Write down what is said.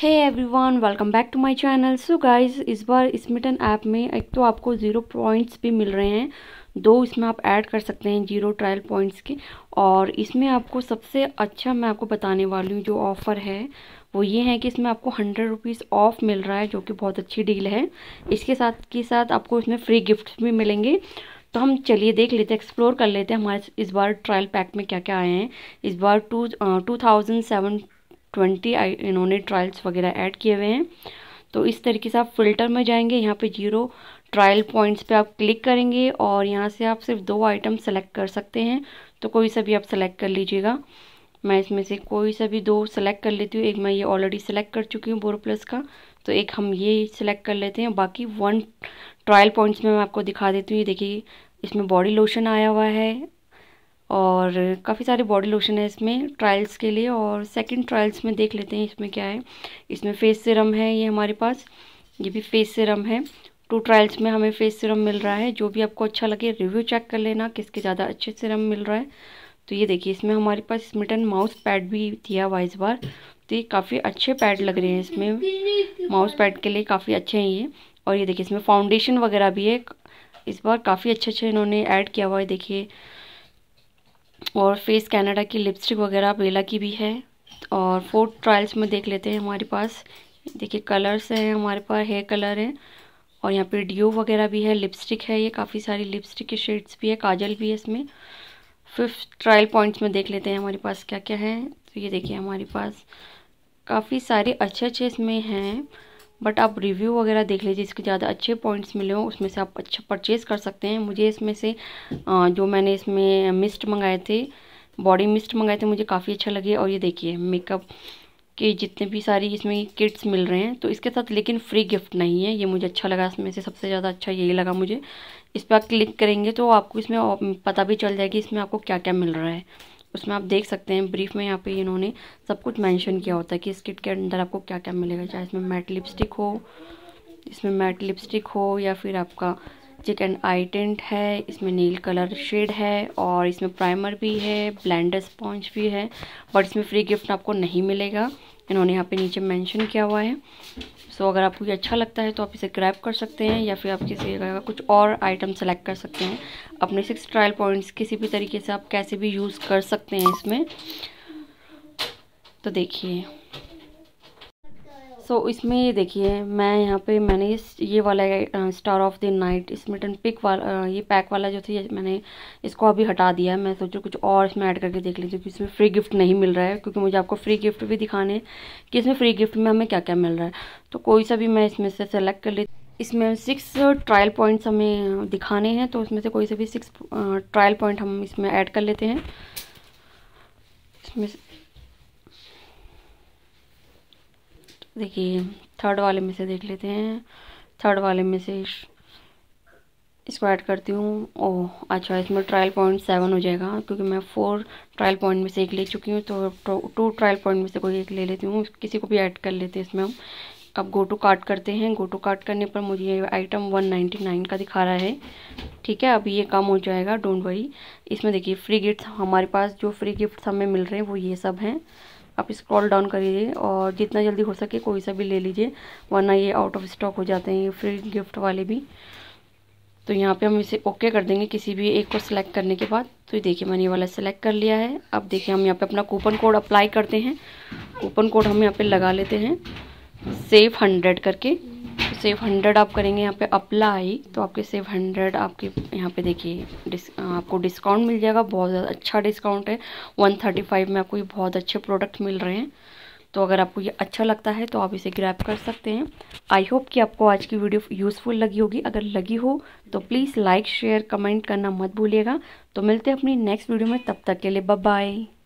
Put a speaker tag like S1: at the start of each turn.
S1: है everyone welcome back to my channel so guys इस बार स्मिटन ऐप में एक तो आपको ज़ीरो पॉइंट्स भी मिल रहे हैं दो इसमें आप ऐड कर सकते हैं जीरो ट्रायल पॉइंट्स के और इसमें आपको सबसे अच्छा मैं आपको बताने वाली हूँ जो ऑफ़र है वो ये है कि इसमें आपको हंड्रेड रुपीज़ ऑफ़ मिल रहा है जो कि बहुत अच्छी डील है इसके साथ के साथ आपको इसमें फ्री गिफ्ट भी मिलेंगे तो हम चलिए देख लेते हैं एक्सप्लोर कर लेते हैं हमारे इस बार ट्रायल पैक में क्या क्या आए हैं इस बार two two thousand seven twenty इन्होंने ट्रायल्स वगैरह ऐड किए हुए हैं तो इस तरीके से आप फिल्टर में जाएंगे यहाँ पे जीरो ट्रायल पॉइंट्स पे आप क्लिक करेंगे और यहाँ से आप सिर्फ दो आइटम सेलेक्ट कर सकते हैं तो कोई सा भी आप सेलेक्ट कर लीजिएगा मैं इसमें से कोई सा भी दो सेलेक्ट कर लेती हूँ एक मैं ये ऑलरेडी सेलेक्ट कर चुकी हूँ बोरो प्लस का तो एक हम ये सिलेक्ट कर लेते हैं बाकी वन ट्रायल पॉइंट्स में मैं आपको दिखा देती हूँ ये देखिए इसमें बॉडी लोशन आया हुआ है और काफ़ी सारे बॉडी लोशन है इसमें ट्रायल्स के लिए और सेकंड ट्रायल्स में देख लेते हैं इसमें क्या है इसमें फेस सिरम है ये हमारे पास ये भी फेस सिरम है टू ट्रायल्स में हमें फेस सिरम मिल रहा है जो भी आपको अच्छा लगे रिव्यू चेक कर लेना किसके ज़्यादा अच्छे सिरम मिल रहा है तो ये देखिए इसमें हमारे पास स्मिटन माउस पैड भी दिया हुआ इस बार तो ये काफ़ी अच्छे पैड लग रहे हैं इसमें माउस पैड के लिए काफ़ी अच्छे हैं ये और ये देखिए इसमें फाउंडेशन वगैरह भी है इस बार काफ़ी अच्छे अच्छे इन्होंने ऐड किया हुआ है देखिए और फेस कैनेडा की लिपस्टिक वगैरह बेला की भी है और फोर ट्रायल्स में देख लेते हैं हमारे पास देखिए कलर्स हैं हमारे पास हेयर कलर है और यहाँ पे डिओ वगैरह भी है लिपस्टिक है ये काफ़ी सारी लिपस्टिक के शेड्स भी है काजल भी है इसमें फिफ्थ ट्रायल पॉइंट्स में देख लेते हैं हमारे पास क्या क्या है तो ये देखिए हमारे पास काफ़ी सारे अच्छे अच्छे इसमें हैं बट आप रिव्यू वगैरह देख लीजिए इसके ज़्यादा अच्छे पॉइंट्स मिले हों उसमें से आप अच्छा परचेज़ कर सकते हैं मुझे इसमें से जो मैंने इसमें मिस्ट मंगाए थे बॉडी मिस्ट मंगाए थे मुझे काफ़ी अच्छा लगे और ये देखिए मेकअप के जितने भी सारी इसमें किट्स मिल रहे हैं तो इसके साथ लेकिन फ्री गिफ्ट नहीं है ये मुझे अच्छा लगा इसमें से सबसे ज़्यादा अच्छा यही लगा मुझे इस पर आप क्लिक करेंगे तो आपको इसमें पता भी चल जाएगी इसमें आपको क्या क्या मिल रहा है उसमें आप देख सकते हैं ब्रीफ में यहाँ पे इन्होंने सब कुछ मेंशन किया होता है कि इस किट के अंदर आपको क्या क्या मिलेगा चाहे इसमें मैट लिपस्टिक हो इसमें मैट लिपस्टिक हो या फिर आपका चिक एंड आई टेंट है इसमें नील कलर शेड है और इसमें प्राइमर भी है ब्लैंडर स्पॉन्ज भी है बट इसमें फ्री गिफ्ट आपको नहीं मिलेगा इन्होंने यहाँ पे नीचे मेंशन किया हुआ है सो so, अगर आपको ये अच्छा लगता है तो आप इसे ग्रैब कर सकते हैं या फिर आप किसी का कुछ और आइटम सेलेक्ट कर सकते हैं अपने सिक्स ट्रायल पॉइंट्स किसी भी तरीके से आप कैसे भी यूज़ कर सकते हैं इसमें तो देखिए सो so, इसमें देखिए मैं यहाँ पे मैंने ये वाला स्टार ऑफ द नाइट इसमें टन पिक वाला ये पैक वाला जो थी मैंने इसको अभी हटा दिया है मैं सोचू कुछ और इसमें ऐड करके देख लीजिए क्योंकि इसमें फ्री गिफ्ट नहीं मिल रहा है क्योंकि मुझे आपको फ्री गिफ्ट भी दिखाने कि इसमें फ्री गिफ्ट में हमें क्या क्या मिल रहा है तो कोई सा भी मैं इसमें से सेलेक्ट कर लेती इसमें सिक्स ट्रायल पॉइंट्स हमें दिखाने हैं तो उसमें से कोई से भी सिक्स ट्रायल पॉइंट हम इसमें ऐड कर लेते हैं इसमें देखिए थर्ड वाले में से देख लेते हैं थर्ड वाले में से इसको ऐड करती हूँ ओह अच्छा इसमें ट्रायल पॉइंट सेवन हो जाएगा क्योंकि मैं फोर ट्रायल पॉइंट में से एक ले चुकी हूँ तो टू ट्रायल पॉइंट में से कोई एक ले लेती हूँ किसी को भी ऐड कर लेते हैं इसमें हम अब गो टू कार्ट करते हैं गो टू कार्ट करने पर मुझे वन आइटम 199 का दिखा रहा है ठीक है अभी ये कम हो जाएगा डोंट वरी इसमें देखिए फ्री गिफ्ट हमारे पास जो फ्री गिफ्ट हमें मिल रहे हैं वो ये सब हैं आप स्क्रॉल डाउन करिए और जितना जल्दी हो सके कोई सा भी ले लीजिए वरना ये आउट ऑफ स्टॉक हो जाते हैं ये फ्री गिफ्ट वाले भी तो यहाँ पे हम इसे ओके कर देंगे किसी भी एक को सिलेक्ट करने के बाद तो ये देखिए मैंने ये वाला सिलेक्ट कर लिया है अब देखिए हम यहाँ पे अपना कूपन कोड अप्लाई करते हैं कूपन कोड हम यहाँ पे लगा लेते हैं सेफ हंड्रेड करके सेव हंड्रेड आप करेंगे यहाँ पे अपला आई तो आपके सेव हंड्रेड आपके यहाँ पे देखिए डिस, आपको डिस्काउंट मिल जाएगा बहुत ज़्यादा अच्छा डिस्काउंट है वन थर्टी फाइव में आपको ये बहुत अच्छे प्रोडक्ट मिल रहे हैं तो अगर आपको ये अच्छा लगता है तो आप इसे ग्रैप कर सकते हैं आई होप कि आपको आज की वीडियो यूज़फुल लगी होगी अगर लगी हो तो प्लीज़ लाइक शेयर कमेंट करना मत भूलिएगा तो मिलते हैं अपनी नेक्स्ट वीडियो में तब तक के लिए बाय